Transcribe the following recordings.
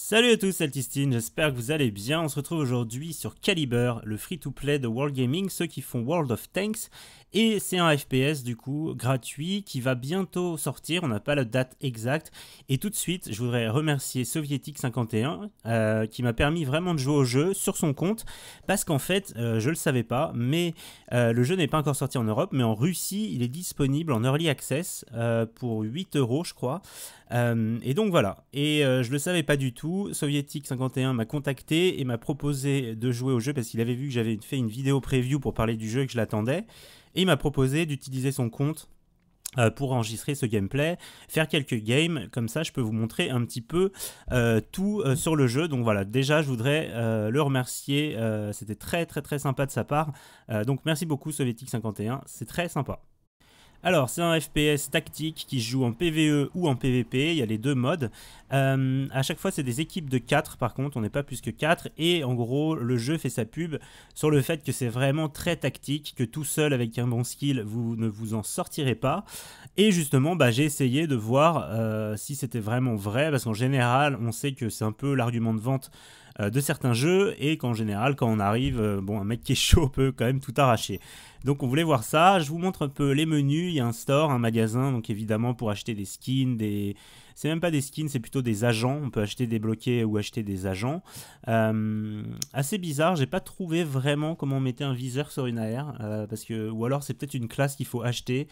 Salut à tous, c'est Altistine, j'espère que vous allez bien. On se retrouve aujourd'hui sur Caliber, le free-to-play de World Gaming, ceux qui font World of Tanks. Et c'est un FPS du coup gratuit qui va bientôt sortir, on n'a pas la date exacte. Et tout de suite, je voudrais remercier Soviétique51 euh, qui m'a permis vraiment de jouer au jeu sur son compte. Parce qu'en fait, je euh, je le savais pas, mais euh, le jeu n'est pas encore sorti en Europe, mais en Russie, il est disponible en Early Access pour 8 euros je crois. et donc voilà, et je le savais pas du tout sovietic Soviétique51 m'a contacté et m'a proposé de jouer au jeu parce qu'il avait vu que j'avais fait une vidéo preview pour parler du jeu et que je l'attendais. Et il m'a proposé d'utiliser son compte euh, pour enregistrer ce gameplay, faire quelques games, comme ça je peux vous montrer un petit peu euh, tout euh, sur le jeu. Donc voilà, déjà je voudrais le remercier, c'était très très très sympa de sa part. donc merci beaucoup Soviétique 51, c'est très sympa. Alors, c'est un FPS tactique qui joue en PvE ou en PvP, il y a les deux modes. Euh, à chaque fois, c'est des équipes de 4 par contre, on n'est pas plus que 4. Et en gros, le jeu fait sa pub sur le fait que c'est vraiment très tactique, que tout seul avec un bon skill, vous ne vous en sortirez pas. Et justement, bah, j'ai essayé de voir euh, si c'était vraiment vrai, parce qu'en général, on sait que c'est un peu l'argument de vente euh, de certains jeux et qu'en général, quand on arrive, euh, bon, un mec qui est chaud peut quand même tout arracher. Donc on voulait voir ça, je vous montre un peu les menus, il y a un store, un magasin, donc évidemment pour acheter des skins, des... C'est même pas des skins, c'est plutôt des agents, on peut acheter des bloqués ou acheter des agents. Euh, assez bizarre, j'ai pas trouvé vraiment comment on un viseur sur une AR, parce que... ou alors c'est peut-être une classe qu'il faut acheter.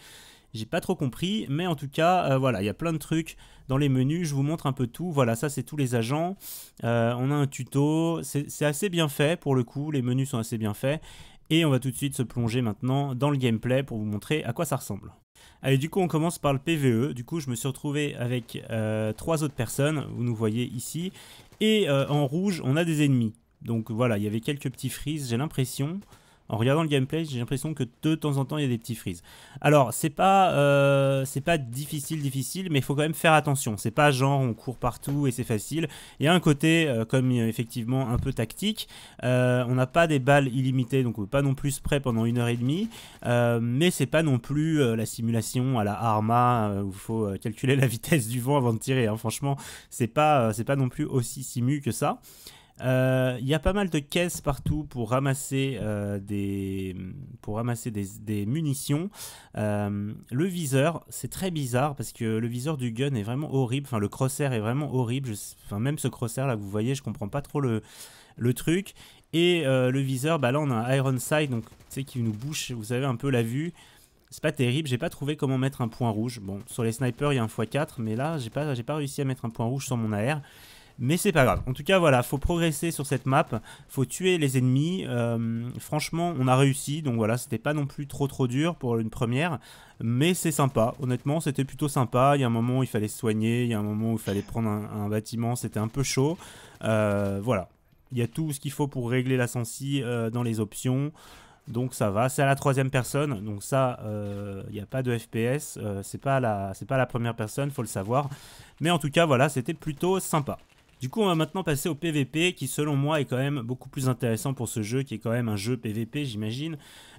J'ai pas trop compris, mais en tout cas, euh, voilà, il y a plein de trucs dans les menus. Je vous montre un peu tout. Voilà, ça, c'est tous les agents. Euh, on a un tuto. C'est assez bien fait pour le coup. Les menus sont assez bien faits. Et on va tout de suite se plonger maintenant dans le gameplay pour vous montrer à quoi ça ressemble. Allez, du coup, on commence par le PVE. Du coup, je me suis retrouvé avec euh, trois autres personnes. Vous nous voyez ici. Et en rouge, on a des ennemis. Donc voilà, il y avait quelques petits frises. j'ai l'impression en regardant le gameplay, j'ai l'impression que de temps en temps il y a des petits freezes. Alors c'est pas euh, c'est pas difficile difficile, mais il faut quand même faire attention. C'est pas genre on court partout et c'est facile. Il y a un côté euh, comme euh, effectivement un peu tactique. on n'a pas des balles illimitées, donc pas non plus prêt pendant une heure et demie. mais c'est pas non plus la simulation à la Arma où il faut calculer la vitesse du vent avant de tirer. Hein. Franchement, c'est pas c'est pas non plus aussi simu que ça. Il euh, y a pas mal de caisses partout pour ramasser euh, des pour ramasser des, munitions. Euh, le viseur, c'est très bizarre parce que le viseur du gun est vraiment horrible. Enfin, le crosshair est vraiment horrible. enfin, même ce crosshair là vous voyez, je comprends pas trop le le truc. Et le viseur, bah là on a un Iron Sight, donc tu qui nous bouche, vous avez un peu la vue. C'est pas terrible, j'ai pas trouvé comment mettre un point rouge. Bon, sur les snipers il y a un x4, mais là j'ai pas, pas réussi à mettre un point rouge sur mon AR. Mais c'est pas grave. En tout cas, voilà, faut progresser sur cette map, faut tuer les ennemis. Euh, franchement, on a réussi, donc voilà, c'était pas non plus trop trop dur pour une première. Mais c'est sympa, honnêtement, c'était plutôt sympa. Il y a un moment où il fallait se soigner, il y a un moment où il fallait prendre un, bâtiment, c'était un peu chaud. Euh, voilà, il y a tout ce qu'il faut pour régler la sensi euh, dans les options. Donc ça va, c'est à la troisième personne, donc ça, il n'y a pas de FPS, c'est pas, la, pas la première personne, faut le savoir. Mais en tout cas, voilà, c'était plutôt sympa. Du coup, on va maintenant passer au PVP, qui selon moi est quand même beaucoup plus intéressant pour ce jeu, qui est quand même un jeu PVP, j'imagine.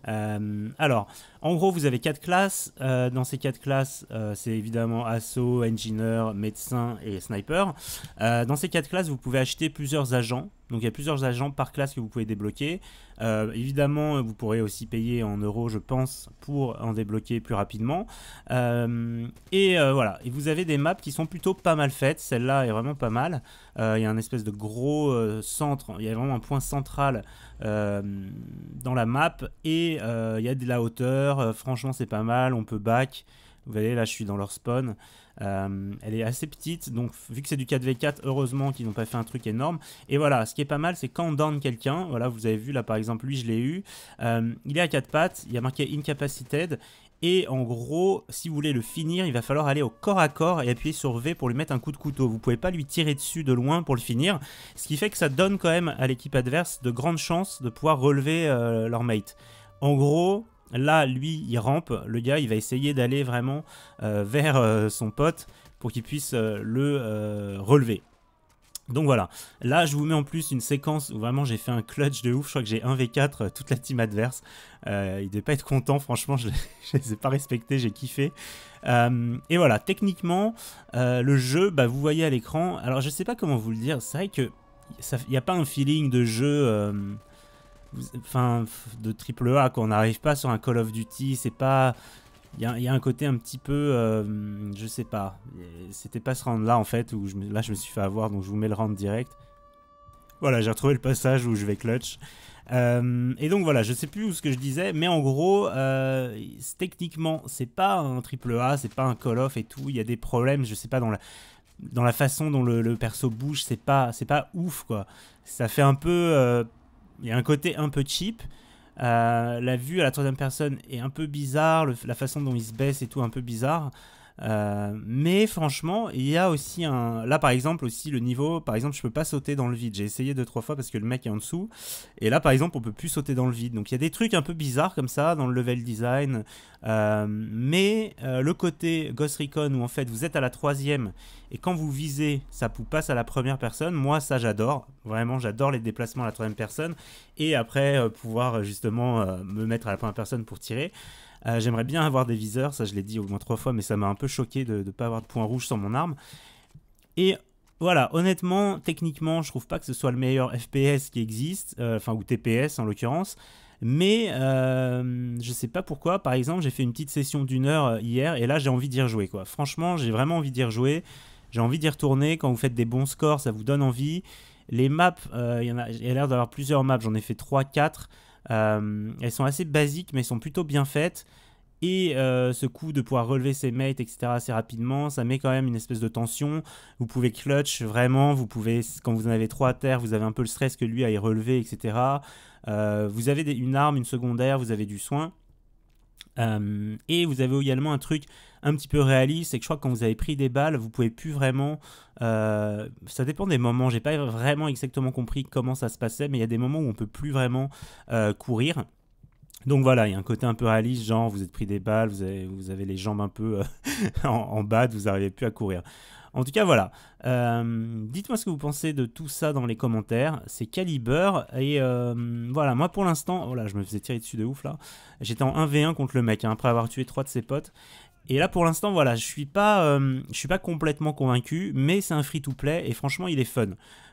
Euh, alors, en gros, vous avez quatre classes. Euh, dans ces quatre classes, euh, c'est évidemment assaut, engineer, médecin et sniper. dans ces quatre classes, vous pouvez acheter plusieurs agents donc il y a plusieurs agents par classe que vous pouvez débloquer. Euh, évidemment, vous pourrez aussi payer en euros, je pense, pour en débloquer plus rapidement. Euh, et euh, voilà, et vous avez des maps qui sont plutôt pas mal faites. Celle-là est vraiment pas mal. Il y a un espèce de gros centre, il y a vraiment un point central dans la map. Et il y a de la hauteur, franchement c'est pas mal, on peut back. Vous voyez, là, je suis dans leur spawn. Euh, elle est assez petite, donc vu que c'est du 4v4, heureusement qu'ils n'ont pas fait un truc énorme. Et voilà, ce qui est pas mal, c'est quand on donne quelqu'un, voilà, vous avez vu là par exemple, lui je l'ai eu, euh, il est à 4 pattes, il y a marqué incapacitated, et en gros, si vous voulez le finir, il va falloir aller au corps à corps et appuyer sur V pour lui mettre un coup de couteau. Vous pouvez pas lui tirer dessus de loin pour le finir, ce qui fait que ça donne quand même à l'équipe adverse de grandes chances de pouvoir relever euh, leur mate. En gros, Là, lui, il rampe. Le gars, il va essayer d'aller vraiment euh, vers euh, son pote pour qu'il puisse euh, le relever. Donc voilà, là je vous mets en plus une séquence où vraiment j'ai fait un clutch de ouf, je crois que j'ai 1v4 toute la team adverse. il ne devait pas être content, franchement je ne les ai pas respectés, j'ai kiffé. et voilà, techniquement, le jeu, bah, vous voyez à l'écran, alors je sais pas comment vous le dire, c'est vrai que il n'y a pas un feeling de jeu enfin, de triple A, qu'on n'arrive pas sur un Call of Duty, c'est pas. Il y, a un côté un petit peu, euh, je sais pas. C'était pas ce round là en fait où je, là je me suis fait avoir, donc je vous mets le round direct. Voilà, j'ai retrouvé le passage où je vais clutch. Euh, et donc voilà, je sais plus ce que je disais, mais en gros, euh, techniquement, c'est pas un triple A, c'est pas un call of et tout. Il y a des problèmes, je sais pas dans la dans la façon dont le, le perso bouge, c'est pas c'est pas ouf quoi. Ça fait un peu il y a un côté un peu cheap. Euh, la vue à la troisième personne est un peu bizarre, la façon dont il se baisse et tout un peu bizarre. Euh, mais franchement, il y a aussi un. Là, par exemple, aussi le niveau. Par exemple, je peux pas sauter dans le vide. J'ai essayé deux trois fois parce que le mec est en dessous. Et là, par exemple, on peut plus sauter dans le vide. Donc, il y a des trucs un peu bizarres comme ça dans le level design. Euh, mais euh, le côté Ghost Recon où en fait vous êtes à la troisième et quand vous visez, ça vous passe à la première personne. Moi, ça j'adore. Vraiment, j'adore les déplacements à la troisième personne. Et après, pouvoir justement me mettre à la première personne pour tirer. Euh, j'aimerais bien avoir des viseurs, ça je l'ai dit au moins trois fois, mais ça m'a un peu choqué de ne pas avoir de point rouge sur mon arme. Et voilà, honnêtement, techniquement, je trouve pas que ce soit le meilleur FPS qui existe, euh, enfin, ou TPS en l'occurrence. Mais euh, je sais pas pourquoi, par exemple, j'ai fait une petite session d'une heure euh, hier et là j'ai envie d'y rejouer quoi. Franchement, j'ai vraiment envie d'y rejouer. J'ai envie d'y retourner. Quand vous faites des bons scores, ça vous donne envie. Les maps, il y en a, a l'air d'avoir plusieurs maps. J'en ai fait 3-4. Euh, elles sont assez basiques, mais sont plutôt bien faites. Et euh, ce coup de pouvoir relever ses mates, etc., assez rapidement, ça met quand même une espèce de tension. Vous pouvez clutch vraiment, vous pouvez, quand vous en avez trois à terre, vous avez un peu le stress que lui a y relever, etc. Euh, vous avez une arme, une secondaire, vous avez du soin. Euh, et vous avez également un truc un petit peu réaliste, c'est que je crois que quand vous avez pris des balles, vous pouvez plus vraiment. Euh, ça dépend des moments. J'ai pas vraiment exactement compris comment ça se passait, mais il y a des moments où on peut plus vraiment euh, courir. Donc voilà, il y a un côté un peu réaliste, genre vous êtes pris des balles, vous avez, les jambes un peu euh, en, bas, vous n'arrivez plus à courir. En tout cas, voilà. Euh, dites-moi ce que vous pensez de tout ça dans les commentaires. C'est Caliber. Et euh, voilà, moi pour l'instant, voilà, oh je me faisais tirer dessus de ouf là. J'étais en 1v1 contre le mec, hein, après avoir tué 3 de ses potes. Et là, pour l'instant, voilà, je suis pas, euh, je suis pas complètement convaincu, mais c'est un free-to-play et franchement, il est fun.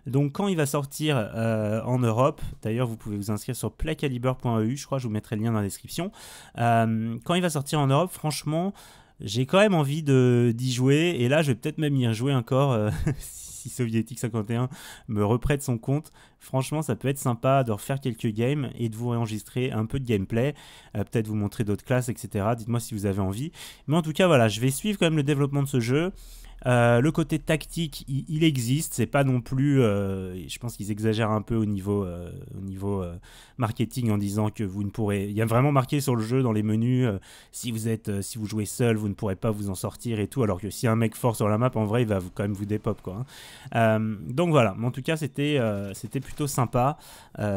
Donc, quand il va sortir euh, en Europe, d'ailleurs, vous pouvez vous inscrire sur playcaliber.eu, je crois, je vous mettrai le lien dans la description. Euh, quand il va sortir en Europe, franchement, j'ai quand même envie d'y jouer. Et là, je vais peut-être même y rejouer encore euh, si Soviétique 51 me reprête son compte. Franchement, ça peut être sympa de refaire quelques games et de vous réenregistrer un peu de gameplay. Euh, peut-être vous montrer d'autres classes, etc. Dites-moi si vous avez envie. Mais en tout cas, voilà, je vais suivre quand même le développement de ce jeu. Euh, le côté tactique, il, existe. C'est pas non plus. Euh, je pense qu'ils exagèrent un peu au niveau, euh, marketing en disant que vous ne pourrez. Il y a vraiment marqué sur le jeu dans les menus si vous êtes, si vous jouez seul, vous ne pourrez pas vous en sortir et tout. Alors que si un mec fort sur la map, en vrai, il va vous, quand même vous dépop quoi. Hein. donc voilà. en tout cas, c'était, c'était plutôt sympa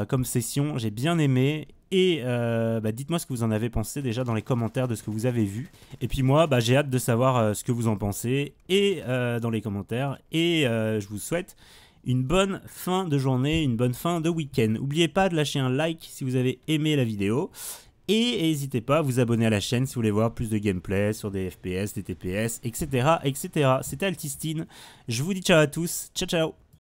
comme session. J'ai bien aimé et euh, bah, dites-moi ce que vous en avez pensé déjà dans les commentaires de ce que vous avez vu. Et puis moi, bah, j'ai hâte de savoir euh, ce que vous en pensez et euh, dans les commentaires. Et je vous souhaite une bonne fin de journée, une bonne fin de week-end. N'oubliez pas de lâcher un like si vous avez aimé la vidéo. Et n'hésitez pas à vous abonner à la chaîne si vous voulez voir plus de gameplay sur des FPS, des TPS, etc. etc. C'était Altistine. Je vous dis ciao à tous. Ciao ciao